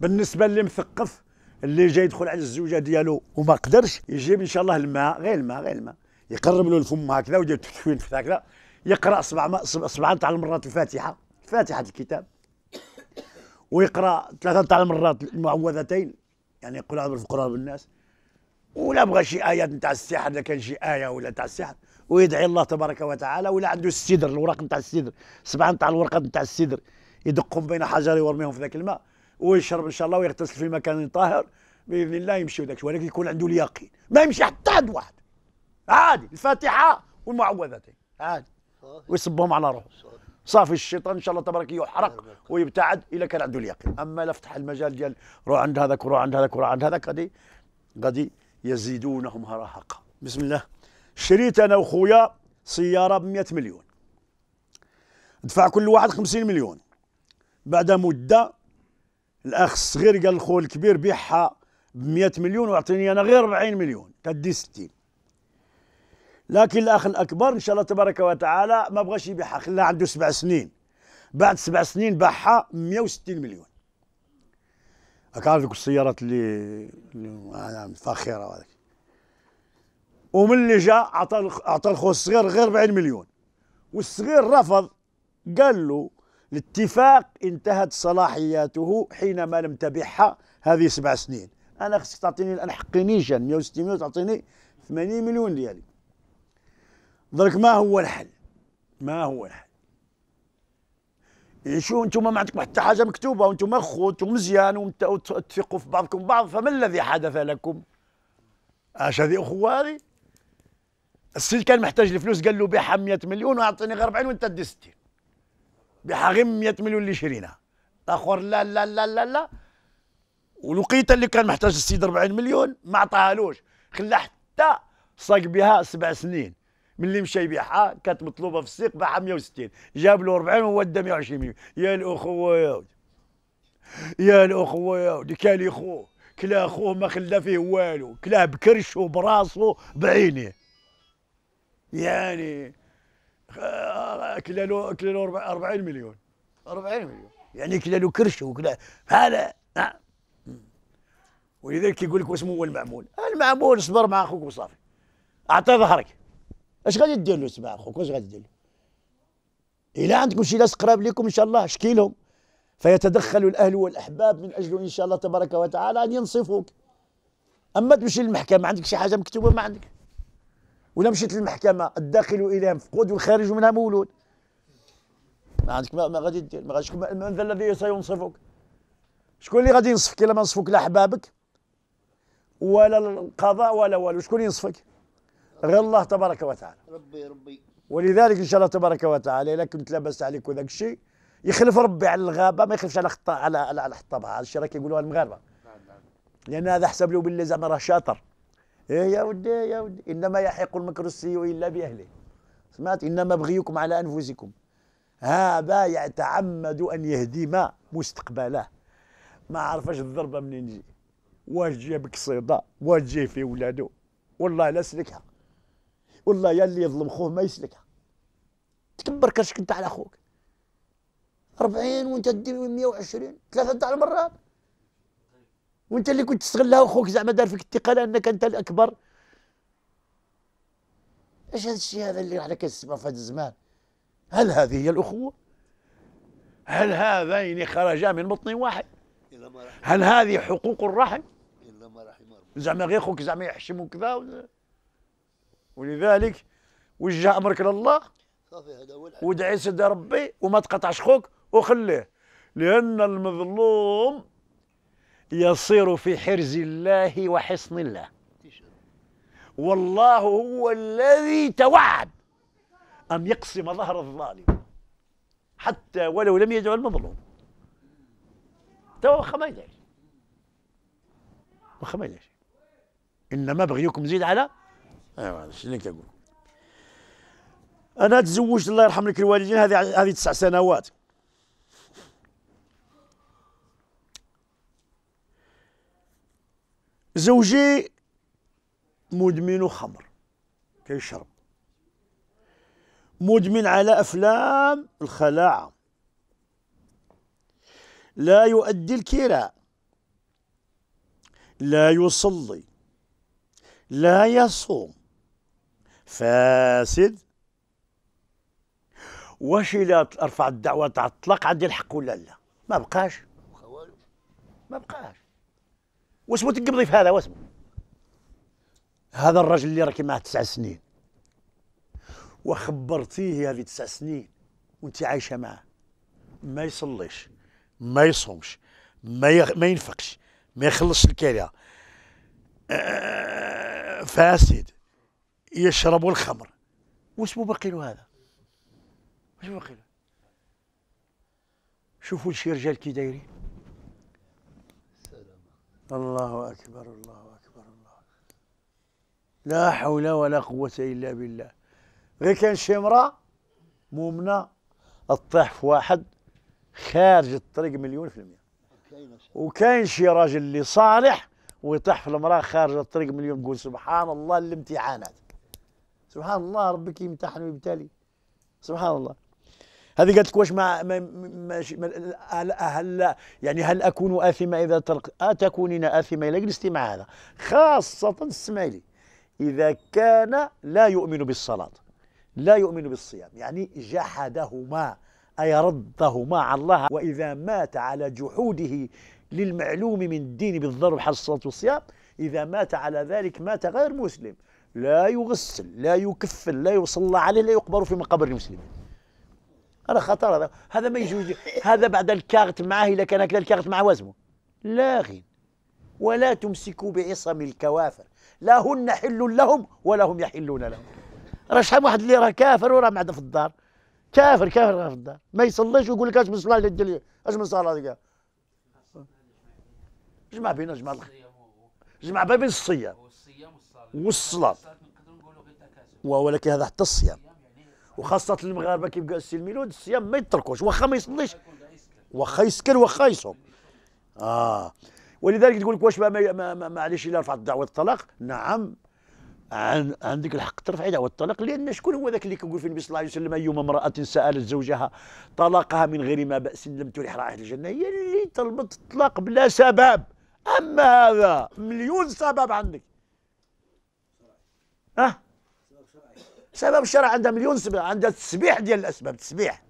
بالنسبه اللي مثقف اللي جاي يدخل على الزوجه ديالو وما قدرش يجيب ان شاء الله الماء غير الماء غير الماء يقرب له الفم هكذا ويدير تكوين هكذا يقرا سبع صبعان تاع المرات الفاتحه فاتحه الكتاب ويقرا ثلاثه تاع المرات المعوذتين يعني يقول هذا في القران بالناس ولا بغى شي ايات نتاع السحر اذا كان شي ايه ولا نتاع السحر ويدعي الله تبارك وتعالى ولا عنده السدر الوراق نتاع السدر سبعه نتاع الورقات نتاع السدر يدقهم بين حجر ويرميهم في ذاك الماء ويشرب ان شاء الله ويغتسل في مكان طاهر باذن الله يمشي وداك ولكن يكون عنده اليقين ما يمشي حتى عند واحد عادي الفاتحه والمعوذتين عادي ويصبهم على روحه صافي الشيطان ان شاء الله تبارك يحرق ويبتعد الا كان عنده اليقين اما لا فتح المجال ديال روح عند هذاك وروح عند هذاك وروح عند هذاك غادي غادي يزيدونهم رهقا بسم الله شريت انا وخويا سياره ب 100 مليون دفع كل واحد 50 مليون بعد مده الاخ الصغير قال لخو الكبير بيعها ب 100 مليون واعطيني انا غير 40 مليون تدي 60 لكن الاخ الاكبر ان شاء الله تبارك وتعالى ما بغاش يبيعها خلاها عنده سبع سنين بعد سبع سنين باعها 160 مليون راك عارف ذوك السيارات اللي, اللي فاخره وهذاك ومن اللي جا عطى عطى الخو الصغير غير 40 مليون والصغير رفض قال له الاتفاق انتهت صلاحياته حينما لم تبعها هذه سبع سنين انا خصك تعطيني الان نيشان 160 مليون تعطيني 80 مليون ديالي درك ما هو الحل ما هو الحل يعيشوا انتم ما عندكم حتى حاجه مكتوبه وانتم خوت ومزيان وتثقوا في بعضكم بعض فما الذي حدث لكم؟ اش هذه اخوه هذه؟ السيد كان محتاج الفلوس قال له بيعها 100 مليون واعطيني غير 40 وانت تدي 60 بحغم 100 مليون اللي شرينا الاخر لا لا لا لا لا ولقيت اللي كان محتاج السيد 40 مليون ما عطاهالوش خلى حتى صاق بها سبع سنين من اللي مشى يبيعها كانت مطلوبه في السوق باعها 160 جاب له 40 وودى 120 مليون يا الاخوه يا ودي. يا الاخوه يا ودي كالي يخوه كلا اخوه ما خلى فيه والو كلاه بكرشه براسه بعينه يعني كلا له كلا له 40 مليون 40 مليون يعني كلا له كرش وكلا هذا نعم ولذلك يقول لك واش هو المعمول المعمول اصبر مع اخوك وصافي اعطي ظهرك اش غادي دير له سمع اخوك واش غادي دير له الا عندكم شي ناس قراب لكم ان شاء الله شكي لهم فيتدخل الاهل والاحباب من اجل ان شاء الله تبارك وتعالى ان ينصفوك اما تمشي للمحكمه ما عندك شي حاجه مكتوبه ما عندك ولا مشيت للمحكمه الداخل الى مفقود والخارج منها مولود ما عندك ما, غادي دير ما غاديش من ذا الذي سينصفك شكون اللي غادي ينصفك الا ما نصفوك لا احبابك ولا القضاء ولا والو شكون ينصفك غير الله تبارك وتعالى ربي ربي ولذلك ان شاء الله تبارك وتعالى الا كنت لاباس عليك وذاك الشيء يخلف ربي على الغابه ما يخلفش على خطا على على, على هذا الشيء راه كيقولوها المغاربه نعم، نعم. لان هذا حسب له بالله زعما راه شاطر إيه يا ودي يا ودي إنما يحق المكر السيء إلا بأهله سمعت إنما بغيكم على أنفسكم هذا يتعمد أن يهدم مستقبله ما عرفش الضربة منين جي واش بك صيدة واش جاي في ولادو والله لا سلكها والله يا اللي يظلم خوه ما يسلكها تكبر كرشك انت على خوك 40 وانت تدير 120 ثلاثة تاع المرات وانت اللي كنت تستغلها وخوك زعما دار فيك الثقه لانك انت الاكبر اش هذا الشيء هذا اللي على كنسمع في هذا الزمان هل هذه هي الاخوه هل هذين خرجا من بطن واحد هل هذه حقوق الرحم زعما غير خوك زعما يحشم وكذا ولذلك وجه امرك لله ودعي سيدي ربي وما تقطعش خوك وخليه لان المظلوم يصير في حرز الله وحصن الله والله هو الذي توعد أن يقسم ظهر الظالم حتى ولو لم يدعو المظلوم توا ما يدعي وخا ما يدعي إنما بغيكم زيد على أيوة هذا اللي كنقول أنا تزوجت الله يرحم لك الوالدين هذه هذه تسع سنوات زوجي مدمن خمر كيشرب مدمن على افلام الخلاعه لا يؤدي الكراء لا يصلي لا يصوم فاسد واش الا ارفع الدعوه تاع الطلاق عندي الحق ولا لا ما بقاش ما بقاش واسمو تقبضي في هذا واسمو هذا الرجل اللي راكي معاه تسع سنين وخبرتيه هذه تسع سنين وانت عايشه معاه ما يصليش ما يصومش ما يخ... ما ينفقش ما يخلصش الكارية آه... فاسد يشرب الخمر واسمو باقي له هذا واش باقي له شوفوا شي رجال كي دايرين الله أكبر الله أكبر الله لا حول ولا قوة إلا بالله غير كان شي مرا مؤمنة تطيح في واحد خارج الطريق مليون في المية وكاين شي راجل اللي صالح ويطيح في المرأة خارج الطريق مليون نقول سبحان الله الامتحانات سبحان الله ربك يمتحن ويبتلي سبحان الله هذه قالت لك واش ما ماشي هل, هل يعني هل اكون اثمه اذا ترك اتكونين اثمه الا جلستي مع هذا خاصه اسمعي لي اذا كان لا يؤمن بالصلاه لا يؤمن بالصيام يعني جحدهما اي ردهما على الله واذا مات على جحوده للمعلوم من الدين بالضرب حال الصلاه والصيام اذا مات على ذلك مات غير مسلم لا يغسل لا يكفل لا يصلى عليه لا يقبر في مقابر المسلمين هذا خطر هذا هذا ما يجوز هذا بعد الكارت معاه اذا كان هكذا الكارت مع وزنه لا غير ولا تمسكوا بعصم الكوافر لا هن حل لهم ولا هم يحلون لهم راه شحال واحد اللي راه كافر وراه معده في الدار كافر كافر راه في الدار ما يصليش ويقول لك اش من صلاه ديال اش من صلاه ديك جمع بين جمع جمع بين الصيام والصلاه والصلاه ولكن هذا حتى الصيام وخاصه المغاربه كيف قال السي الميلود الصيام ما يتركوش واخا ما يصليش واخا يسكر واخا يصوم اه ولذلك تقول لك واش معليش الا رفعت دعوه الطلاق نعم عن عندك الحق ترفعي دعوه الطلاق لان شكون هو ذاك اللي كيقول في النبي صلى الله عليه وسلم ايما امراه سالت زوجها طلاقها من غير ما باس لم تلح رائحه الجنه هي اللي طلبت الطلاق بلا سبب اما هذا مليون سبب عندك اه سبب الشرع عندها مليون سبب عندها تسبيح ديال الاسباب تسبيح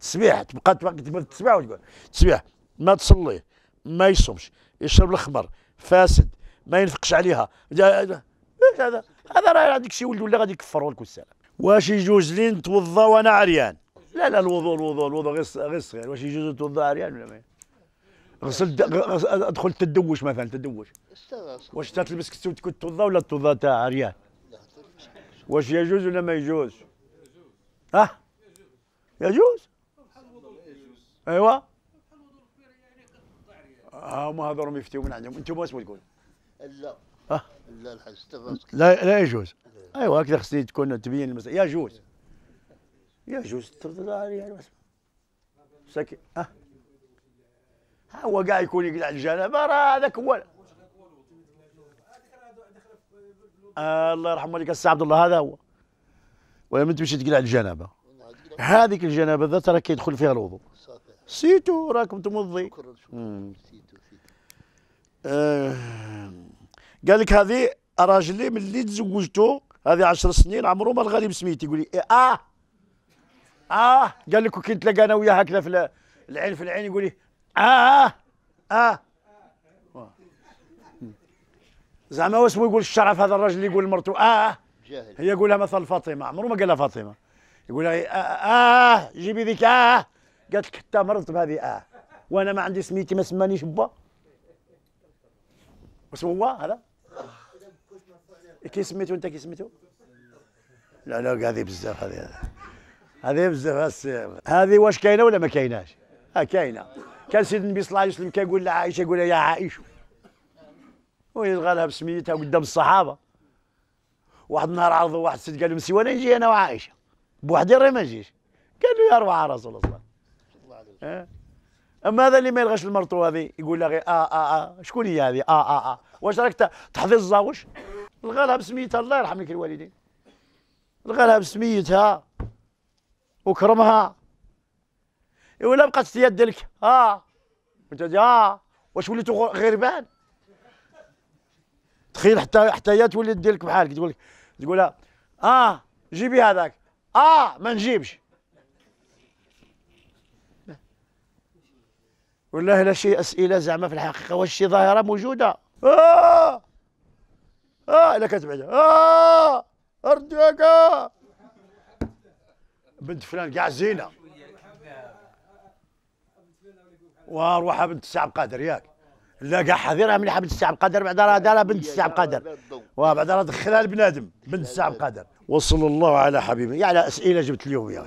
تسبيح تبقى تبقى تسبيح وتقول تسبيح ما تصلي ما يصومش يشرب الخمر فاسد ما ينفقش عليها هذا هذا راه هذاك الشيء ولد ولا غادي يكفروا لك والسلام واش يجوز لي نتوضا وانا عريان لا لا الوضوء الوضوء الوضوء غير غير صغير واش يجوز نتوضا عريان ولا ما غسل ادخل تدوش مثلا تدوش واش تلبس كنت توضا ولا توضا تاع عريان واش يجوز ولا ما يجوز؟ ها؟ يجوز؟ ايوا ها هما هضروا يفتيو من عندهم انتم واش تقول؟ لا لا الحاج لا لا يجوز ايوا هكذا خصني تكون تبين المسألة يجوز يجوز تفضل عليها ساكن ها هو كاع يكون يقلع الجنابه راه هذاك هو آه الله يرحم والديك السي عبد الله هذا هو ولا ما تمشي تقلع الجنابه هذيك الجنابه ذات راه كيدخل فيها الوضوء سيتو راكم تمضي آه. قال لك هذه راجلي ملي تزوجته هذه 10 سنين عمره ما الغريب بسميتي يقول لي إيه، اه اه قال لك كي نتلاقى انا وياه هكذا في العين في العين يقول لي اه اه, آه زعما واسمو يقول الشرف هذا الرجل اللي يقول لمرته اه, آه. جاهل هي يقولها مثلا فاطمه عمره ما قالها فاطمه يقول لها اه, آه،, آه، جيبي ذيك اه قالت لك انت مرضت بهذه اه وانا ما عندي سميتي ما سمانيش با واش هو هذا كي سميتو انت كي سميتو لا لا هذه بزاف هذه هذه بزاف هذه واش كاينه ولا ما كايناش اه كاينه كان سيدنا النبي صلى الله عليه وسلم كيقول لعائشه يقول يا عائشه ويلغى بسميتها قدام الصحابه واحد النهار عرضوا واحد السيد قال لهم سي وانا نجي انا وعائشه بوحدي راه ما نجيش قال له يا روعه رسول الله وسلم اما هذا اللي ما يلغاش المرطو هذه يقول لها غير اه اه اه شكون هي هذه اه اه اه واش راك تحضي الزوج لغى لها بسميتها الله يرحم لك الوالدين لغى لها بسميتها وكرمها إيه، ولا بقات هي يدلك اه وانت اه واش وليتو غربان تخيل حتى حتى هي تولي دير لك بحالك تقول لك تقولها اه جيبي هذاك اه ما نجيبش والله لا شيء اسئله زعما في الحقيقه واش شي ظاهره موجوده اه اه الا كتبعد اه ارجوك بنت فلان كاع زينه واروحها بنت سعد قادر ياك لا كاع حذيرها مليحه بنت عبد القادر بعد راه دارها بنت عبد القادر وبعد راه دخلها لبنادم بنت عبد القادر وصلى الله على حبيبي يعني اسئله جبت اليوم يا